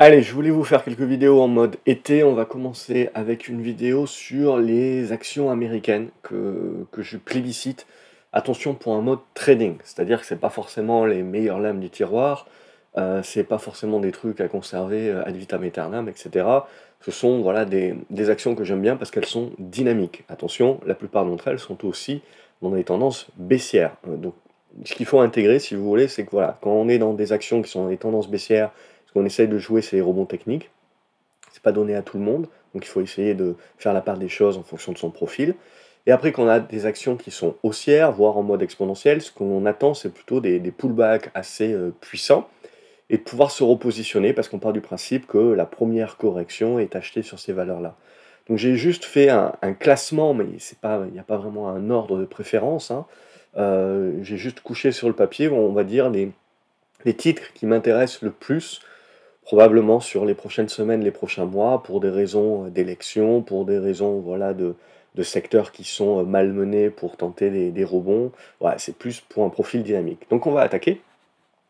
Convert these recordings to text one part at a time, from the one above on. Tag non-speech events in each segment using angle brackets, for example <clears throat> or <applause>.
Allez, je voulais vous faire quelques vidéos en mode été. On va commencer avec une vidéo sur les actions américaines que, que je plébiscite. Attention pour un mode trading, c'est-à-dire que ce c'est pas forcément les meilleures lames du tiroir, euh, c'est pas forcément des trucs à conserver euh, ad vitam aeternam, etc. Ce sont voilà, des, des actions que j'aime bien parce qu'elles sont dynamiques. Attention, la plupart d'entre elles sont aussi dans des tendances baissières. Euh, donc, ce qu'il faut intégrer, si vous voulez, c'est que voilà, quand on est dans des actions qui sont dans des tendances baissières, qu'on essaye de jouer, ces rebonds techniques. C'est pas donné à tout le monde, donc il faut essayer de faire la part des choses en fonction de son profil. Et après, quand on a des actions qui sont haussières, voire en mode exponentiel, ce qu'on attend, c'est plutôt des, pullbacks assez euh, puissants et de pouvoir se repositionner parce qu'on part du principe que la première correction est achetée sur ces valeurs-là. Donc j'ai juste fait un, classement, mais il n'y a pas vraiment un ordre de préférence. Hein. Euh, j'ai juste couché sur le papier, on va dire, les, les titres qui m'intéressent le plus probablement sur les prochaines semaines, les prochains mois, pour des raisons d'élections, pour des raisons voilà, de, de, secteurs qui sont malmenés pour tenter des, rebonds. Voilà, c'est plus pour un profil dynamique. Donc on va attaquer.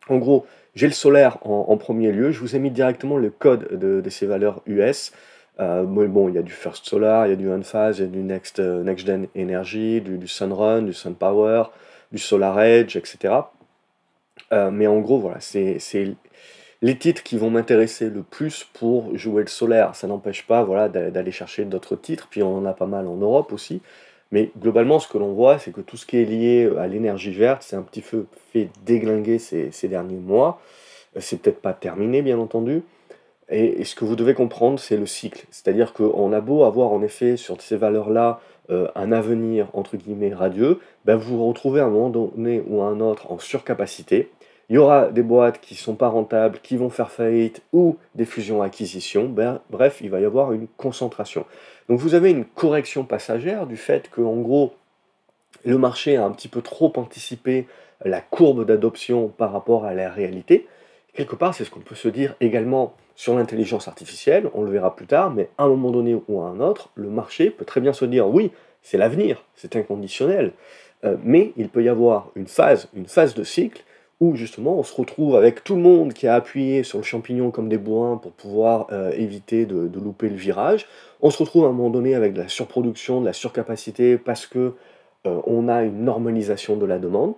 En gros, j'ai le solaire en, premier lieu. Je vous ai mis directement le code de, ces valeurs US. Euh, bon, il y a du First Solar, il y a du Enphase, il y a du Next, euh, Gen Energy, du, Sunrun, du Sunpower, du Solar Edge, etc. Euh, mais en gros, voilà, c'est les titres qui vont m'intéresser le plus pour jouer le solaire. Ça n'empêche pas voilà, d'aller chercher d'autres titres, puis on en a pas mal en Europe aussi. Mais globalement, ce que l'on voit, c'est que tout ce qui est lié euh, à l'énergie verte, c'est un petit peu fait déglinguer ces, derniers mois. Euh, c'est peut-être pas terminé, bien entendu. Et, ce que vous devez comprendre, c'est le cycle. C'est-à-dire qu'on a beau avoir, en effet, sur ces valeurs-là, euh, un avenir, entre guillemets, radieux, ben, vous vous retrouvez à un moment donné ou à un autre en surcapacité il y aura des boîtes qui ne sont pas rentables, qui vont faire faillite ou des fusions-acquisitions. Ben, bref, il va y avoir une concentration. Donc vous avez une correction passagère du fait que, gros, le marché a un petit peu trop anticipé la courbe d'adoption par rapport à la réalité. Quelque part, c'est ce qu'on peut se dire également sur l'intelligence artificielle, on le verra plus tard, mais à un moment donné ou à un autre, le marché peut très bien se dire oui, c'est l'avenir, c'est inconditionnel, euh, mais il peut y avoir une phase, une phase de cycle où justement on se retrouve avec tout le monde qui a appuyé sur le champignon comme des bourrins pour pouvoir euh, éviter de, louper le virage. On se retrouve à un moment donné avec de la surproduction, de la surcapacité parce que euh, on a une normalisation de la demande.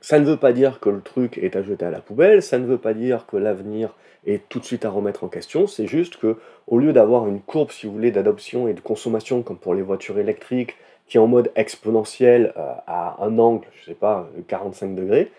Ça ne veut pas dire que le truc est à jeter à la poubelle, ça ne veut pas dire que l'avenir est tout de suite à remettre en question, c'est juste que au lieu d'avoir une courbe si vous voulez d'adoption et de consommation comme pour les voitures électriques qui est en mode exponentiel euh, à un angle, je sais pas, 45 degrés,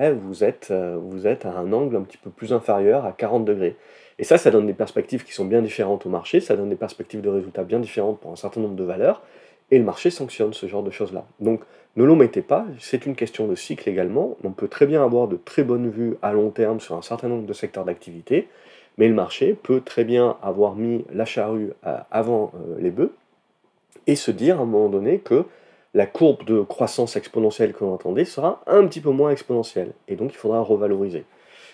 eh, vous, êtes, euh, vous êtes à un angle un petit peu plus inférieur à 40 degrés. Et ça, ça donne des perspectives qui sont bien différentes au marché, ça donne des perspectives de résultats bien différentes pour un certain nombre de valeurs, et le marché sanctionne ce genre de choses-là. Donc ne l'omettez pas, c'est une question de cycle également. On peut très bien avoir de très bonnes vues à long terme sur un certain nombre de secteurs d'activité, mais le marché peut très bien avoir mis la charrue euh, avant euh, les bœufs et se dire à un moment donné que la courbe de croissance exponentielle que l'on attendait sera un petit peu moins exponentielle, et donc il faudra revaloriser.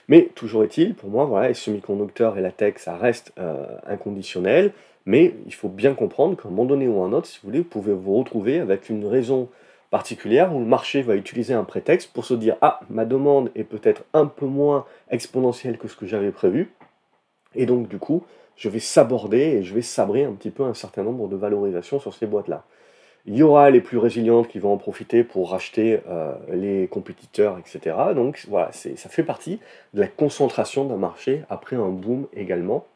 Mais toujours est-il, pour moi, voilà, les semi-conducteurs et la tech, ça reste euh, inconditionnel, mais il faut bien comprendre qu'à un moment donné ou à un autre, si vous voulez, vous pouvez vous retrouver avec une raison particulière où le marché va utiliser un prétexte pour se dire Ah, ma demande est peut-être un peu moins exponentielle que ce que j'avais prévu, et donc du coup, je vais saborder et je vais sabrer un petit peu un certain nombre de valorisations sur ces boîtes-là. Il y aura les plus résilientes qui vont en profiter pour racheter euh, les compétiteurs, etc. Donc voilà, ça fait partie de la concentration d'un marché après un boom également.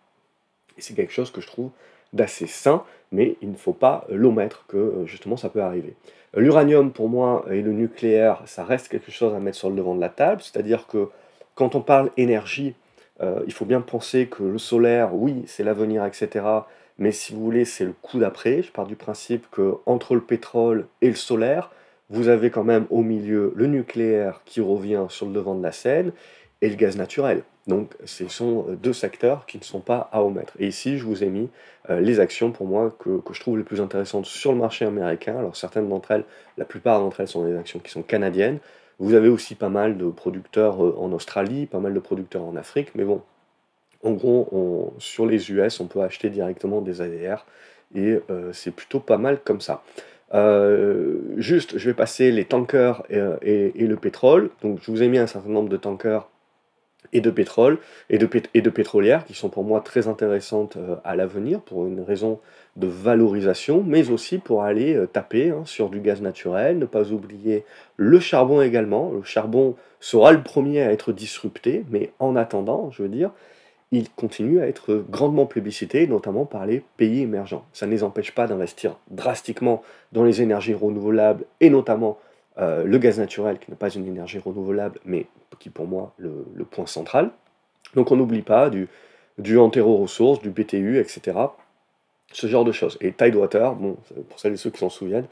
Et c'est quelque chose que je trouve d'assez sain, mais il ne faut pas l'omettre que euh, justement ça peut arriver. L'uranium pour moi et le nucléaire, ça reste quelque chose à mettre sur le devant de la table, c'est-à-dire que quand on parle énergie, euh, il faut bien penser que le solaire, oui, c'est l'avenir, etc. Mais si vous voulez, c'est le coup d'après. Je pars du principe que entre le pétrole et le solaire, vous avez quand même au milieu le nucléaire qui revient sur le devant de la scène et le gaz naturel. Donc ce sont euh, deux secteurs qui ne sont pas à omettre. Et ici, je vous ai mis euh, les actions pour moi que, je trouve les plus intéressantes sur le marché américain. Alors certaines d'entre elles, la plupart d'entre elles sont des actions qui sont canadiennes. Vous avez aussi pas mal de producteurs euh, en Australie, pas mal de producteurs en Afrique, mais bon, en gros, sur les US, on peut acheter directement des ADR et euh, c'est plutôt pas mal comme ça. Euh, juste, je vais passer les tankers et, le pétrole. Donc, je vous ai mis un certain nombre de tankers et de pétrole et de, et pétrolières qui sont pour moi très intéressantes euh, à l'avenir pour une raison de valorisation, mais aussi pour aller taper hein, sur du gaz naturel. Ne pas oublier le charbon également. Le charbon sera le premier à être disrupté, mais en attendant, je veux dire, il continue à être grandement plébiscité, notamment par les pays émergents. Ça ne les empêche pas d'investir drastiquement dans les énergies renouvelables et notamment euh, le gaz naturel, qui n'est pas une énergie renouvelable, mais qui pour moi le, le point central. Donc on n'oublie pas du, du ressources du BTU, etc. Ce genre de choses. Et Tidewater, bon, pour celles et ceux qui s'en souviennent,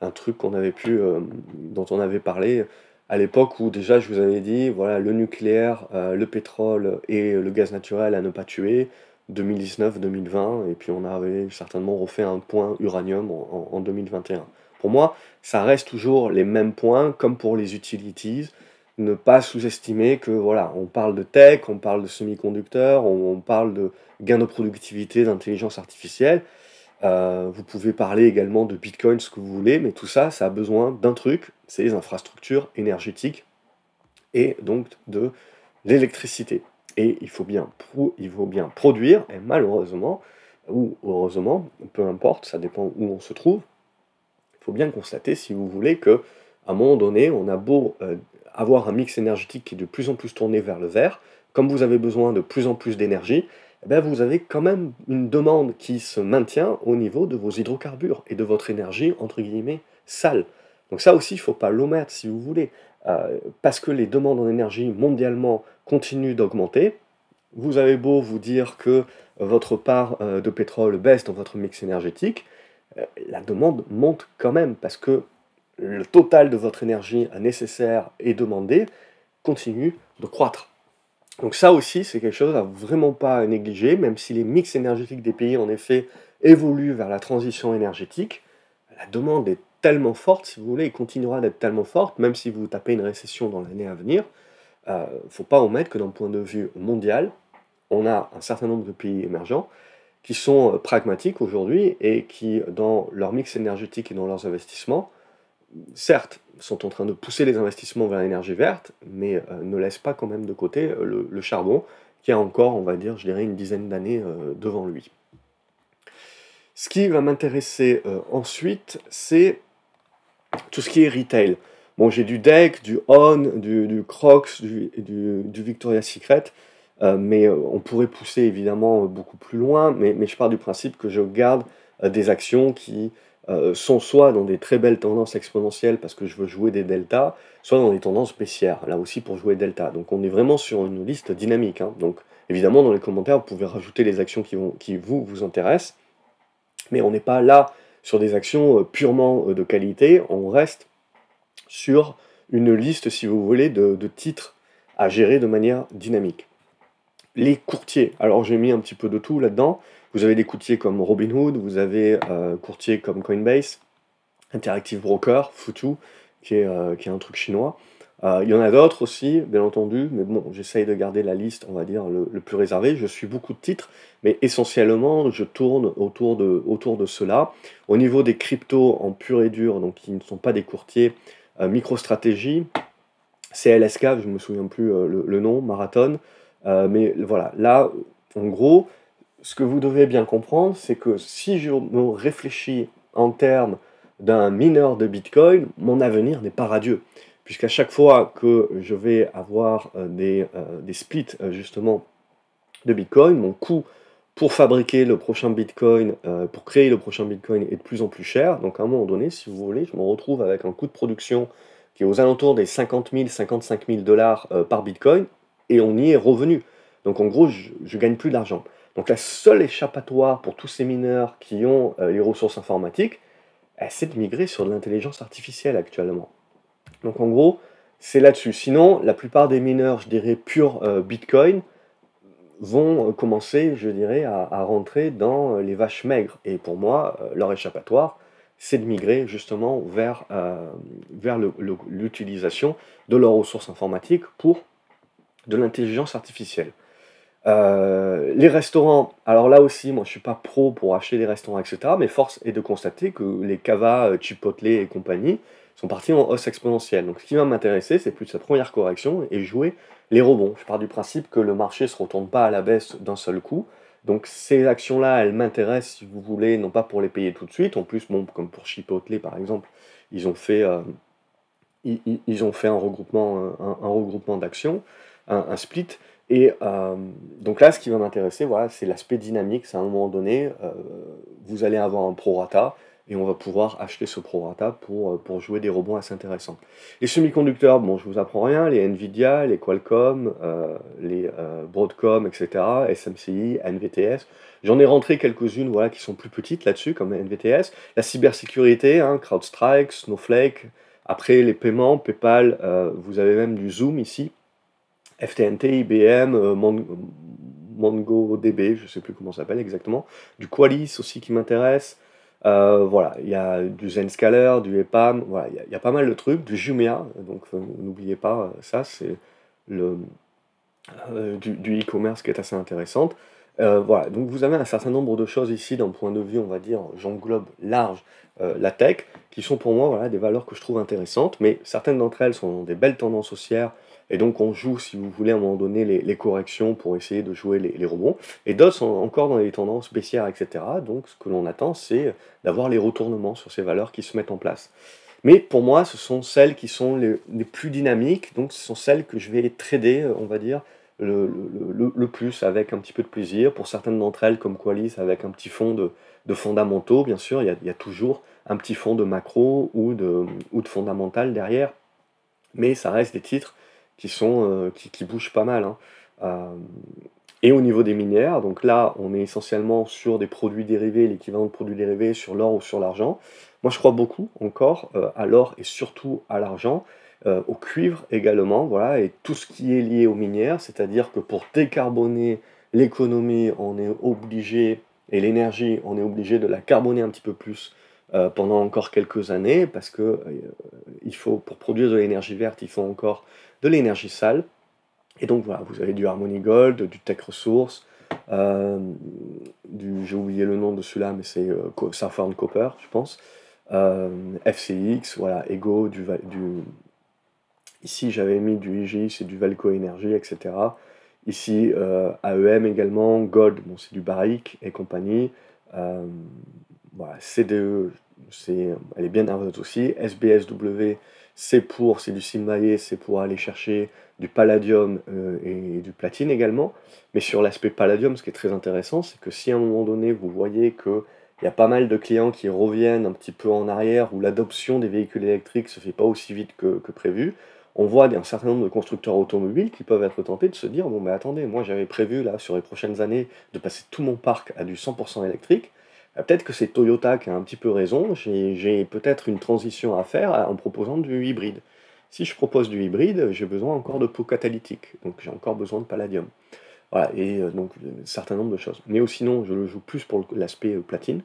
un truc qu'on avait pu, euh, dont on avait parlé à l'époque où déjà je vous avais dit, voilà, le nucléaire, euh, le pétrole et le gaz naturel à ne pas tuer, 2019-2020, et puis on avait certainement refait un point uranium en, 2021. Pour moi, ça reste toujours les mêmes points, comme pour les utilities, ne pas sous-estimer que, voilà, on parle de tech, on parle de semi-conducteurs, on, parle de gains de productivité, d'intelligence artificielle, euh, vous pouvez parler également de Bitcoin, ce que vous voulez, mais tout ça, ça a besoin d'un truc, ces infrastructures énergétiques et donc de l'électricité. Et il faut, bien il faut bien produire, et malheureusement, ou heureusement, peu importe, ça dépend où on se trouve, il faut bien constater, si vous voulez, que à un moment donné, on a beau euh, avoir un mix énergétique qui est de plus en plus tourné vers le vert, comme vous avez besoin de plus en plus d'énergie, eh ben, vous avez quand même une demande qui se maintient au niveau de vos hydrocarbures et de votre énergie, entre guillemets, sale. Donc ça aussi, il ne faut pas l'omettre si vous voulez. Euh, parce que les demandes en énergie mondialement continuent d'augmenter. Vous avez beau vous dire que votre part euh, de pétrole baisse dans votre mix énergétique, euh, la demande monte quand même parce que le total de votre énergie nécessaire et demandée continue de croître. Donc ça aussi, c'est quelque chose à vraiment pas négliger, même si les mix énergétiques des pays en effet évoluent vers la transition énergétique, la demande est tellement forte, si vous voulez, il continuera d'être tellement forte, même si vous tapez une récession dans l'année à venir. Il euh, ne faut pas omettre que d'un point de vue mondial, on a un certain nombre de pays émergents qui sont euh, pragmatiques aujourd'hui et qui, dans leur mix énergétique et dans leurs investissements, certes, sont en train de pousser les investissements vers l'énergie verte, mais euh, ne laissent pas quand même de côté le, charbon, qui a encore, on va dire, je dirais, une dizaine d'années devant lui. Ce qui va m'intéresser ensuite, c'est tout ce qui est retail. Bon, j'ai du Deck, du On, du, Crocs, du, du, Victoria's Secret, euh, mais euh, on pourrait pousser évidemment beaucoup plus loin, mais, je pars du principe que je garde euh, des actions qui sont soit dans des très belles tendances exponentielles parce que je veux jouer des deltas, soit dans des tendances baissières, là aussi pour jouer delta. Donc on est vraiment sur une liste dynamique. Hein. Donc évidemment, dans les commentaires, vous pouvez rajouter les actions qui, vont, qui vous, vous intéressent, mais on n'est pas là sur des actions euh, purement euh, de qualité, on reste sur une liste, si vous voulez, de, titres à gérer de manière dynamique. Les courtiers, alors j'ai mis un petit peu de tout là-dedans. Vous avez des courtiers comme Robinhood, vous avez euh, courtiers comme Coinbase, Interactive Broker, Futu, qui est un truc chinois. Euh, il y en a d'autres aussi, bien entendu, mais bon, j'essaye de garder la liste, on va dire, le, plus réservé. Je suis beaucoup de titres, mais essentiellement, je tourne autour de, autour de cela. Au niveau des cryptos en pur et dur, donc qui ne sont pas des courtiers, euh, MicroStratégie, CLSK, je ne me souviens plus euh, le, nom, Marathon. mais voilà, là, en gros, ce que vous devez bien comprendre, c'est que si je me réfléchis en termes d'un mineur de Bitcoin, mon avenir n'est pas radieux puisqu'à chaque fois que je vais avoir euh, euh, des, splits euh, justement de Bitcoin, mon coût pour fabriquer le prochain Bitcoin, pour créer le prochain Bitcoin est de plus en plus cher. Donc à un moment donné, si vous voulez, je me retrouve avec un coût de production qui est aux alentours des 50 000, 55 000 dollars par Bitcoin, et on y est revenu. Donc en gros, je, gagne plus d'argent. Donc la seule échappatoire pour tous ces mineurs qui ont les ressources informatiques, c'est de migrer sur de l'intelligence artificielle actuellement. Donc en gros, c'est là-dessus. Sinon, la plupart des mineurs, je dirais, pure euh, Bitcoin, vont euh, commencer, je dirais, à, rentrer dans euh, les vaches maigres. Et pour moi, leur échappatoire, c'est de migrer justement vers, vers l'utilisation de leurs ressources informatiques pour de l'intelligence artificielle. les restaurants, alors là aussi, moi je suis pas pro pour acheter des restaurants, etc. Mais force est de constater que les cava, Chipotle et compagnie, sont partis en hausse exponentielle. Donc ce qui va m'intéresser, c'est plus sa première correction et jouer les rebonds. Je pars du principe que le marché ne se retourne pas à la baisse d'un seul coup. Donc ces actions-là, elles m'intéressent, si vous voulez, non pas pour les payer tout de suite. En plus, bon, comme pour Chipotle, par exemple, ils ont fait, euh, ils, ont fait un regroupement, euh, un, regroupement d'actions, un, split. Et euh, donc là, ce qui va m'intéresser, voilà, c'est l'aspect dynamique. C'est à un moment donné, vous allez avoir un pro-rata, et on va pouvoir acheter ce programme pour, euh, pour jouer des rebonds assez intéressants. Les semi-conducteurs, bon, je vous apprends rien, les Nvidia, les Qualcomm, euh, les euh, Broadcom, etc., SMCI, NVTS. J'en ai rentré quelques-unes voilà, qui sont plus petites là-dessus, comme NVTS. La cybersécurité, hein, CrowdStrike, Snowflake. Après, les paiements, PayPal, vous avez même du Zoom ici. FTNT, IBM, MongoDB, je ne sais plus comment ça s'appelle exactement. Du Qualys aussi qui m'intéresse. Euh, voilà, il y a du Zenscaler, du EPAM, voilà, il y, a pas mal de trucs, du Jumea, donc euh, n'oubliez pas euh, ça, c'est le, du, e-commerce qui est assez intéressante. voilà, donc vous avez un certain nombre de choses ici d'un point de vue, on va dire, j'englobe large la tech, qui sont pour moi voilà, des valeurs que je trouve intéressantes, mais certaines d'entre elles sont des belles tendances haussières, et donc on joue, si vous voulez, à un moment donné, les, corrections pour essayer de jouer les, les rebonds. Et DOS, sont encore dans les tendances baissières, etc. Donc ce que l'on attend, c'est d'avoir les retournements sur ces valeurs qui se mettent en place. Mais pour moi, ce sont celles qui sont les, plus dynamiques, donc ce sont celles que je vais trader, euh, on va dire, le, plus avec un petit peu de plaisir. Pour certaines d'entre elles, comme Qualis, avec un petit fond de, fondamentaux, bien sûr, il y, a, il y, a, toujours un petit fond de macro ou de, ou de fondamental derrière. Mais ça reste des titres qui, sont, euh, qui, qui, bougent pas mal. Hein. Euh, et au niveau des minières, donc là, on est essentiellement sur des produits dérivés, l'équivalent de produits dérivés sur l'or ou sur l'argent. Moi, je crois beaucoup encore euh, à l'or et surtout à l'argent. au cuivre également, voilà, et tout ce qui est lié aux minières, c'est-à-dire que pour décarboner l'économie, on est obligé, et l'énergie, on est obligé de la carboner un petit peu plus pendant encore quelques années, parce que il faut, pour produire de l'énergie verte, il faut encore de l'énergie sale. Et donc voilà, vous avez du Harmony Gold, du Tech Resource, euh, du, j'ai oublié le nom de celui-là, mais c'est euh, sa Copper, je pense. Euh, FCX, voilà, Ego, du, du... ici j'avais mis du IJ, c'est du Valco Energy, etc. Ici, AEM également, Gold, bon, c'est du Barrick et compagnie. voilà, CDE, c'est, elle est bien nerveuse aussi. SBSW, c'est pour, c'est du silmaillé, c'est pour aller chercher du palladium euh, et du platine également. Mais sur l'aspect palladium, ce qui est très intéressant, c'est que si à un moment donné, vous voyez qu'il y a pas mal de clients qui reviennent un petit peu en arrière, où l'adoption des véhicules électriques ne se fait pas aussi vite que, que, prévu, on voit un certain nombre de constructeurs automobiles qui peuvent être tentés de se dire, bon mais attendez, moi j'avais prévu là sur les prochaines années de passer tout mon parc à du 100% électrique, ah, peut-être que c'est Toyota qui a un petit peu raison, j'ai peut-être une transition à faire en proposant du hybride. Si je propose du hybride, j'ai besoin encore de pot catalytique, donc j'ai encore besoin de palladium. Voilà, et euh, donc un euh, certain nombre de choses. Mais oh, sinon, je le joue plus pour l'aspect euh, platine.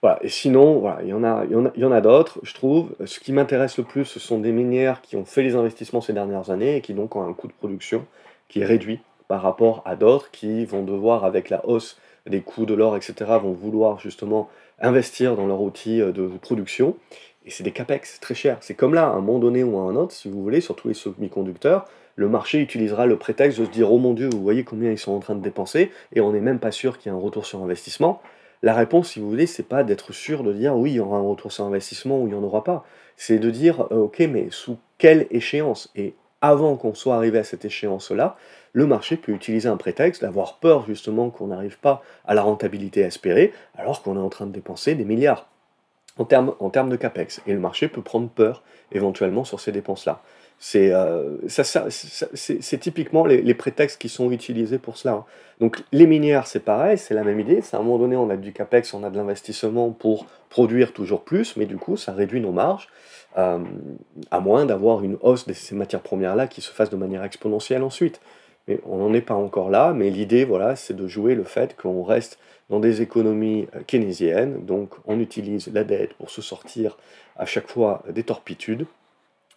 Voilà, et sinon, voilà, il y en a, il y en a d'autres, je trouve. Ce qui m'intéresse le plus, ce sont des minières qui ont fait les investissements ces dernières années et qui donc ont un coût de production qui est réduit par rapport à d'autres qui vont devoir, avec la hausse des coûts de l'or, etc., vont vouloir justement investir dans leur outil euh, de production. Et c'est des capex très cher. C'est comme là, à un moment donné ou à un autre, si vous voulez, sur tous les semi-conducteurs, le marché utilisera le prétexte de se dire Oh mon Dieu, vous voyez combien ils sont en train de dépenser, et on n'est même pas sûr qu'il y ait un retour sur investissement. La réponse, si vous voulez, c'est pas d'être sûr de dire oui, il y aura un retour sur investissement ou il n'y en aura pas. C'est de dire euh, ok, mais sous quelle échéance Et avant qu'on soit arrivé à cette échéance-là, le marché peut utiliser un prétexte, d'avoir peur justement qu'on n'arrive pas à la rentabilité espérée, alors qu'on est en train de dépenser des milliards en termes, en de CAPEX. Et le marché peut prendre peur éventuellement sur ces dépenses-là. C'est euh, typiquement les, prétextes qui sont utilisés pour cela. Hein. Donc les minières, c'est pareil, c'est la même idée. C'est à un moment donné, on a du capex, on a de l'investissement pour produire toujours plus, mais du coup, ça réduit nos marges, euh, à moins d'avoir une hausse de ces matières premières-là qui se fasse de manière exponentielle ensuite on n'en est pas encore là, mais l'idée, voilà, c'est de jouer le fait qu'on reste dans des économies euh, keynésiennes, donc on utilise la dette pour se sortir à chaque fois des torpitudes,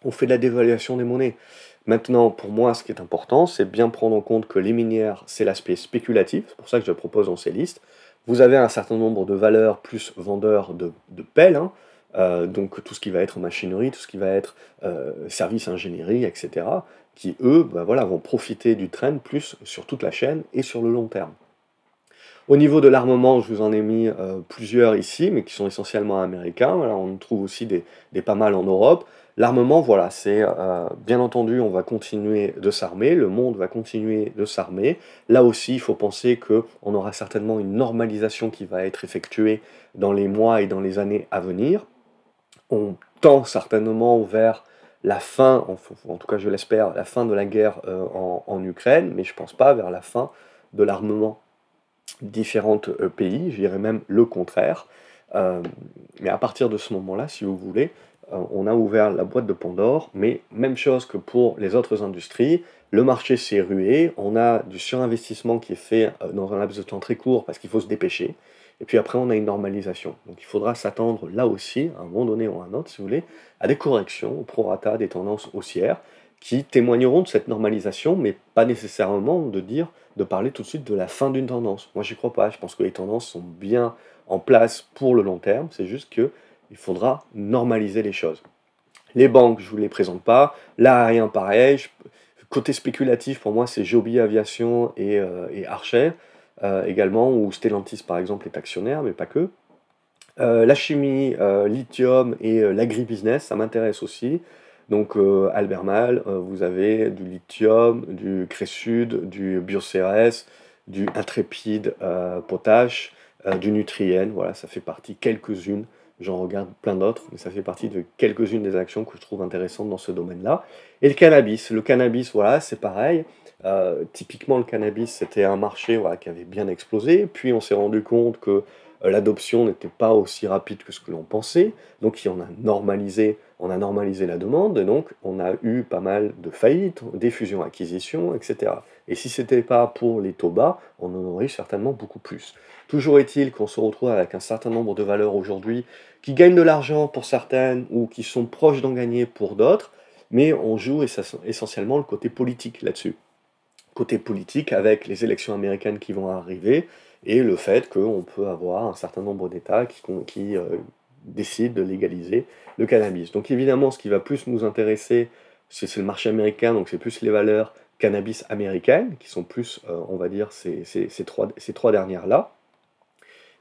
on fait de la dévaluation des monnaies. Maintenant, pour moi, ce qui est important, c'est bien prendre en compte que les minières, c'est l'aspect spéculatif, c'est pour ça que je propose dans ces listes. Vous avez un certain nombre de valeurs plus vendeurs de, de pelles, hein. euh, donc tout ce qui va être machinerie, tout ce qui va être euh, service ingénierie, etc qui eux ben voilà, vont profiter du trend plus sur toute la chaîne et sur le long terme. Au niveau de l'armement, je vous en ai mis euh, plusieurs ici, mais qui sont essentiellement américains. Voilà, on trouve aussi des, pas mal en Europe. L'armement, voilà, c'est euh, bien entendu, on va continuer de s'armer, le monde va continuer de s'armer. Là aussi, il faut penser qu'on aura certainement une normalisation qui va être effectuée dans les mois et dans les années à venir. On tend certainement vers la fin, en, tout cas je l'espère, la fin de la guerre euh, en, Ukraine, mais je ne pense pas vers la fin de l'armement différents euh, pays, je dirais même le contraire. Euh, mais à partir de ce moment-là, si vous voulez, on a ouvert la boîte de Pandore, mais même chose que pour les autres industries, le marché s'est rué, on a du surinvestissement qui est fait dans un laps de temps très court parce qu'il faut se dépêcher. Et puis après, on a une normalisation. Donc il faudra s'attendre là aussi, à un moment donné ou à un autre, si vous voulez, à des corrections au prorata des tendances haussières qui témoigneront de cette normalisation, mais pas nécessairement de dire, de parler tout de suite de la fin d'une tendance. Moi, j'y crois pas. Je pense que les tendances sont bien en place pour le long terme. C'est juste que il faudra normaliser les choses. Les banques, je ne vous les présente pas. Là, rien pareil. Côté spéculatif, pour moi, c'est Joby Aviation et euh, Archer. Euh, également, où Stellantis par exemple est actionnaire, mais pas que. Euh, la chimie, euh, lithium et l'agribusiness, ça m'intéresse aussi. Donc Albermal, vous avez du lithium, du Cressud, du BioCRS, du Intrépide Potage, du Nutrien, voilà, ça fait partie quelques-unes J'en regarde plein d'autres, mais ça fait partie de quelques-unes des actions que je trouve intéressantes dans ce domaine-là. Et le cannabis, le cannabis, voilà, c'est pareil. Euh, typiquement, le cannabis, c'était un marché qui avait bien explosé. Puis on s'est rendu compte que euh, l'adoption n'était pas aussi rapide que ce que l'on pensait, donc on a normalisé, on a normalisé la demande, et donc on a eu pas mal de faillites, des fusions-acquisitions, etc. Et si ce n'était pas pour les taux bas, on en aurait certainement beaucoup plus. Toujours est-il qu'on se retrouve avec un certain nombre de valeurs aujourd'hui qui gagnent de l'argent pour certaines ou qui sont proches d'en gagner pour d'autres, mais on joue essentiellement le côté politique là-dessus. Côté politique avec les élections américaines qui vont arriver, et le fait qu'on peut avoir un certain nombre d'États qui, euh, décident de légaliser le cannabis. Donc évidemment, ce qui va plus nous intéresser, c'est le marché américain, donc c'est plus les valeurs cannabis américaines, qui sont plus, euh, on va dire, ces, trois, dernières-là.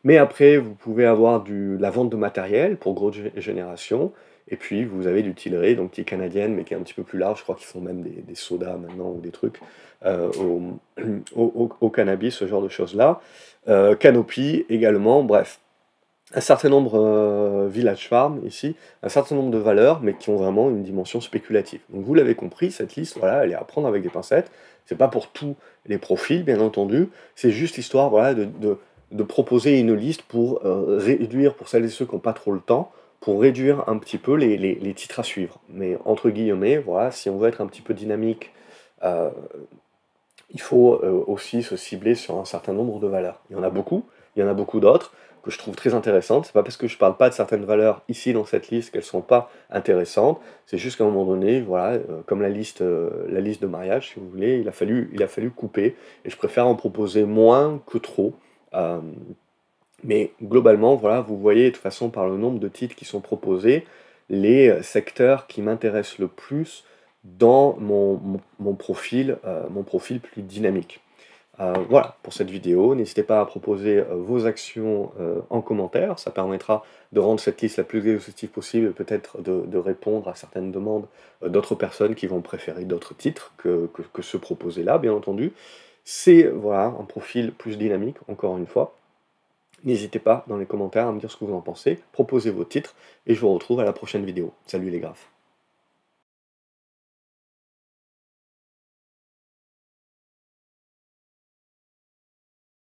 Mais après, vous pouvez avoir du, la vente de matériel pour grosse génération, et puis vous avez du Tilray, donc qui est canadienne, mais qui est un petit peu plus large. Je crois qu'ils font même des, sodas maintenant ou des trucs euh, <clears throat> au, cannabis, ce genre de choses-là. Euh, canopy également, bref. Un certain nombre, de euh, Village Farm ici, un certain nombre de valeurs, mais qui ont vraiment une dimension spéculative. Donc vous l'avez compris, cette liste, voilà, elle est à prendre avec des pincettes. C'est pas pour tous les profils, bien entendu. C'est juste l'histoire voilà, de, de, proposer une liste pour réduire, pour celles et ceux qui n'ont pas trop le temps, pour réduire un petit peu les, titres à suivre. Mais entre guillemets, voilà, si on veut être un petit peu dynamique, euh, il faut euh, aussi se cibler sur un certain nombre de valeurs. Il y en a beaucoup, il y en a beaucoup d'autres que je trouve très intéressantes. C'est pas parce que je parle pas de certaines valeurs ici dans cette liste qu'elles sont pas intéressantes. C'est juste qu'à un moment donné, voilà, euh, comme la liste, la liste de mariage, si vous voulez, il a fallu, il a fallu couper. Et je préfère en proposer moins que trop mais globalement, voilà, vous voyez de toute façon par le nombre de titres qui sont proposés, les euh, secteurs qui m'intéressent le plus dans mon, profil, euh, mon profil plus dynamique. Euh, voilà pour cette vidéo. N'hésitez pas à proposer vos actions en commentaire. Ça permettra de rendre cette liste la plus exhaustive possible et peut-être de, répondre à certaines demandes d'autres personnes qui vont préférer d'autres titres que, que, que ceux là, bien entendu. C'est voilà, un profil plus dynamique, encore une fois. N'hésitez pas dans les commentaires à me dire ce que vous en pensez, proposez vos titres, et je vous retrouve à la prochaine vidéo. Salut les graphes